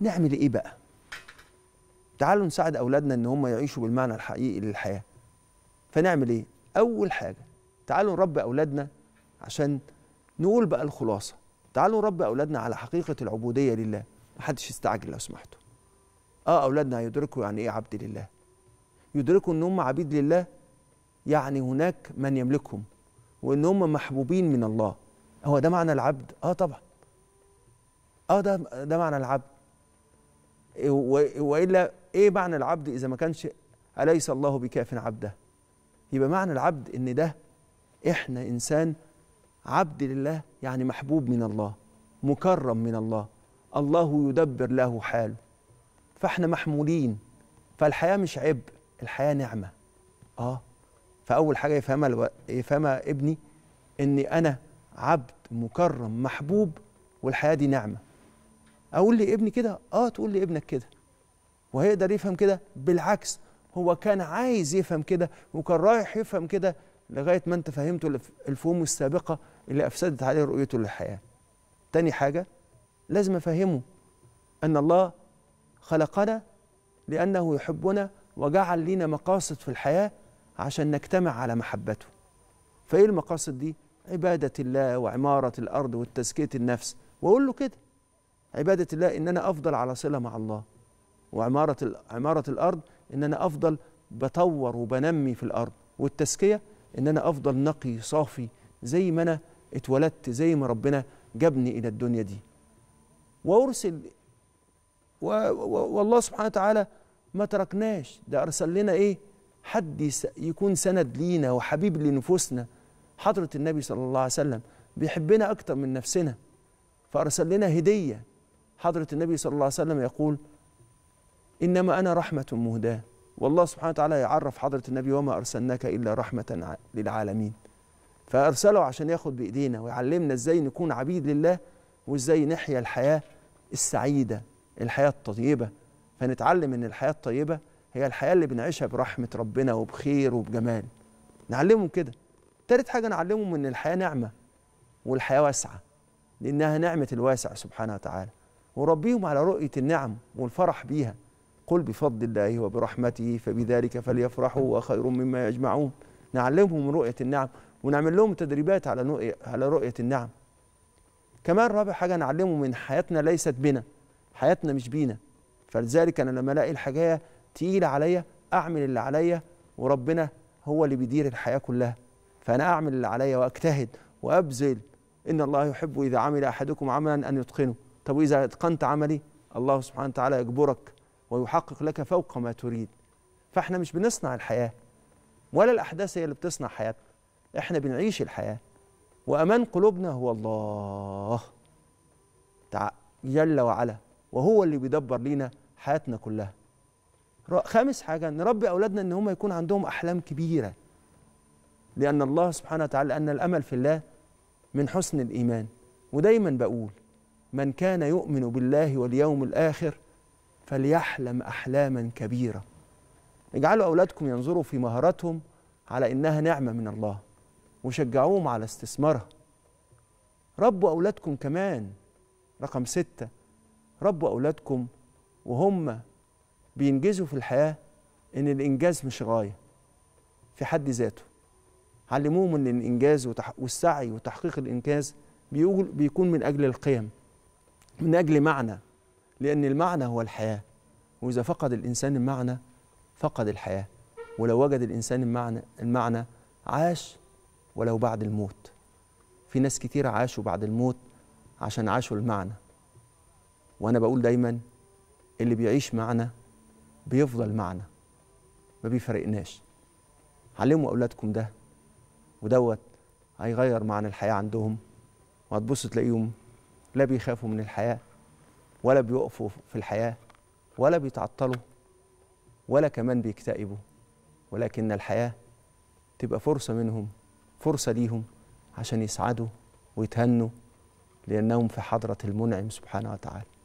نعمل ايه بقى تعالوا نساعد اولادنا ان هم يعيشوا بالمعنى الحقيقي للحياه فنعمل ايه اول حاجه تعالوا نربي اولادنا عشان نقول بقى الخلاصه تعالوا نربي اولادنا على حقيقه العبوديه لله محدش يستعجل لو سمحتوا اه اولادنا هيدركوا يعني ايه عبد لله يدركوا ان هم عبيد لله يعني هناك من يملكهم وان هم محبوبين من الله هو ده معنى العبد اه طبعا اه ده ده معنى العبد والا ايه معنى العبد اذا ما كانش اليس الله بكاف عبده يبقى معنى العبد ان ده احنا انسان عبد لله يعني محبوب من الله مكرم من الله الله يدبر له حاله فاحنا محمولين فالحياه مش عبء الحياه نعمه اه فاول حاجه يفهمها الو... يفهمها ابني اني انا عبد مكرم محبوب والحياه دي نعمه اقول لابني كده اه تقول لابنك كده وهيقدر يفهم كده بالعكس هو كان عايز يفهم كده وكان رايح يفهم كده لغايه ما انت فهمته الفهوم السابقه اللي افسدت عليه رؤيته للحياه تاني حاجه لازم افهمه ان الله خلقنا لانه يحبنا وجعل لينا مقاصد في الحياه عشان نجتمع على محبته فايه المقاصد دي عباده الله وعماره الارض وتزكيه النفس واقول له كده عبادة الله إن أنا أفضل على صلة مع الله وعمارة عمارة الأرض إن أنا أفضل بطور وبنمي في الأرض والتزكية إن أنا أفضل نقي صافي زي ما أنا اتولدت زي ما ربنا جابني إلى الدنيا دي وأرسل و... و... والله سبحانه وتعالى ما تركناش ده أرسل لنا إيه حد يكون سند لينا وحبيب لنفوسنا حضرة النبي صلى الله عليه وسلم بيحبنا أكتر من نفسنا فأرسل لنا هدية حضرة النبي صلى الله عليه وسلم يقول إنما أنا رحمة مهداة والله سبحانه وتعالى يعرف حضرة النبي وما أرسلناك إلا رحمة للعالمين فأرسله عشان ياخد بإيدينا ويعلمنا إزاي نكون عبيد لله وإزاي نحيا الحياة السعيدة الحياة الطيبة فنتعلم إن الحياة الطيبة هي الحياة اللي بنعيشها برحمة ربنا وبخير وبجمال نعلمهم كده تالت حاجة نعلمهم إن الحياة نعمة والحياة واسعة لأنها نعمة الواسع سبحانه وتعالى وربيهم على رؤية النعم والفرح بيها قل بفضل الله وبرحمته فبذلك فليفرحوا وخير مما يجمعون نعلمهم رؤية النعم ونعمل لهم تدريبات على على رؤية النعم كمان رابع حاجة نعلمه من حياتنا ليست بنا حياتنا مش بينا فلذلك أنا لما ألاقي الحاجة تقيلة عليا أعمل اللي عليا وربنا هو اللي بيدير الحياة كلها فأنا أعمل اللي عليا وأجتهد وأبذل إن الله يحب إذا عمل أحدكم عملا أن يتقنه طب وإذا أتقنت عملي الله سبحانه وتعالى يجبرك ويحقق لك فوق ما تريد فإحنا مش بنصنع الحياة ولا الأحداث هي اللي بتصنع حياتنا إحنا بنعيش الحياة وأمان قلوبنا هو الله جل وعلا وهو اللي بيدبر لينا حياتنا كلها خامس حاجة نربي أولادنا إن هم يكون عندهم أحلام كبيرة لأن الله سبحانه وتعالى أن الأمل في الله من حسن الإيمان ودايما بقول من كان يؤمن بالله واليوم الآخر فليحلم أحلاما كبيرة اجعلوا أولادكم ينظروا في مهاراتهم على إنها نعمة من الله وشجعوهم على استثمارها ربوا أولادكم كمان رقم ستة ربوا أولادكم وهم بينجزوا في الحياة إن الإنجاز مش غاية في حد ذاته علموهم إن الإنجاز والسعي وتحقيق الإنجاز بيقول بيكون من أجل القيم من أجل معنى لأن المعنى هو الحياة وإذا فقد الإنسان المعنى فقد الحياة ولو وجد الإنسان المعنى, المعنى عاش ولو بعد الموت في ناس كتير عاشوا بعد الموت عشان عاشوا المعنى وأنا بقول دايما اللي بيعيش معنى بيفضل معنى ما بيفرقناش علموا أولادكم ده ودوت هيغير معنى الحياة عندهم وهتبص تلاقيهم لا بيخافوا من الحياة ولا بيقفوا في الحياة ولا بيتعطلوا ولا كمان بيكتئبوا ولكن الحياة تبقى فرصة منهم فرصة ليهم عشان يسعدوا ويتهنوا لأنهم في حضرة المنعم سبحانه وتعالى